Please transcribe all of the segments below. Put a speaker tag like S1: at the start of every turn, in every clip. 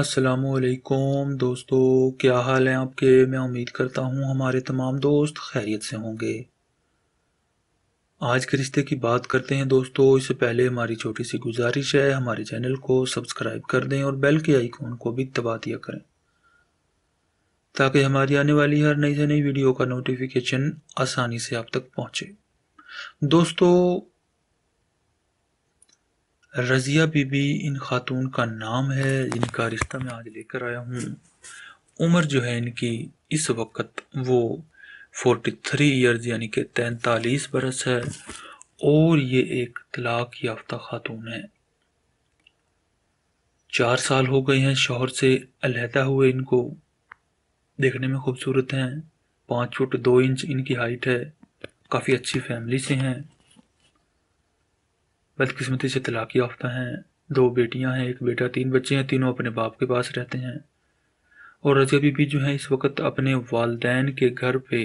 S1: असलकुम दोस्तों क्या हाल है आपके मैं उम्मीद करता हूँ हमारे तमाम दोस्त खैरियत से होंगे आज के रिश्ते की बात करते हैं दोस्तों इससे पहले हमारी छोटी सी गुजारिश है हमारे चैनल को सब्सक्राइब कर दें और बेल के आइकॉन को भी दबा दिया करें ताकि हमारी आने वाली हर नई से नई वीडियो का नोटिफिकेशन आसानी से आप तक पहुँचे दोस्तों रज़िया बीबी इन खातून का नाम है जिनका रिश्ता मैं आज लेकर आया हूँ उम्र जो है इनकी इस वक्त वो फोर्टी थ्री ईयर्स यानी कि तैंतालीस बरस है और ये एक तलाक याफ्ता खातून है चार साल हो गए हैं शोहर से अलहदा हुए इनको देखने में खूबसूरत हैं पाँच फुट दो इंच इनकी हाइट है काफ़ी अच्छी फैमिली से हैं बदकिस्मती से तलाक़ याफ्ता हैं दो बेटियां हैं एक बेटा तीन बच्चे हैं तीनों अपने बाप के पास रहते हैं और रजा बीबी जो हैं इस वक्त अपने वालदेन के घर पे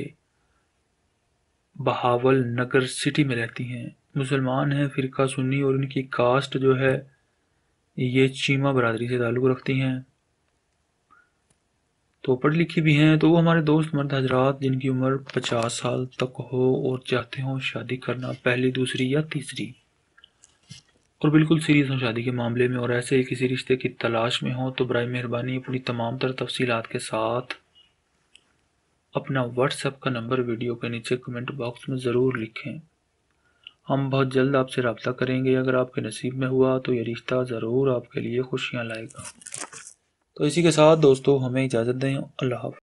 S1: बहावल नगर सिटी में रहती हैं मुसलमान हैं फ़िरका सुन्नी और इनकी कास्ट जो है ये चीमा बरदरी से ताल्लुक़ रखती हैं तो पढ़ लिखी भी हैं तो वो हमारे दोस्त मर्द हजरात जिनकी उम्र पचास साल तक हो और चाहते हों शादी करना पहली दूसरी या तीसरी और बिल्कुल सीरीज़ हों शादी के मामले में और ऐसे किसी रिश्ते की तलाश में हों तो बर मेहरबानी अपनी तमाम तर तफसीत के साथ अपना व्हाट्सएप का नंबर वीडियो के नीचे कमेंट बॉक्स में ज़रूर लिखें हम बहुत जल्द आपसे रबता करेंगे अगर आपके नसीब में हुआ तो ये रिश्ता ज़रूर आपके लिए खुशियाँ लाएगा तो इसी के साथ दोस्तों हमें इजाज़त दें अल्लाह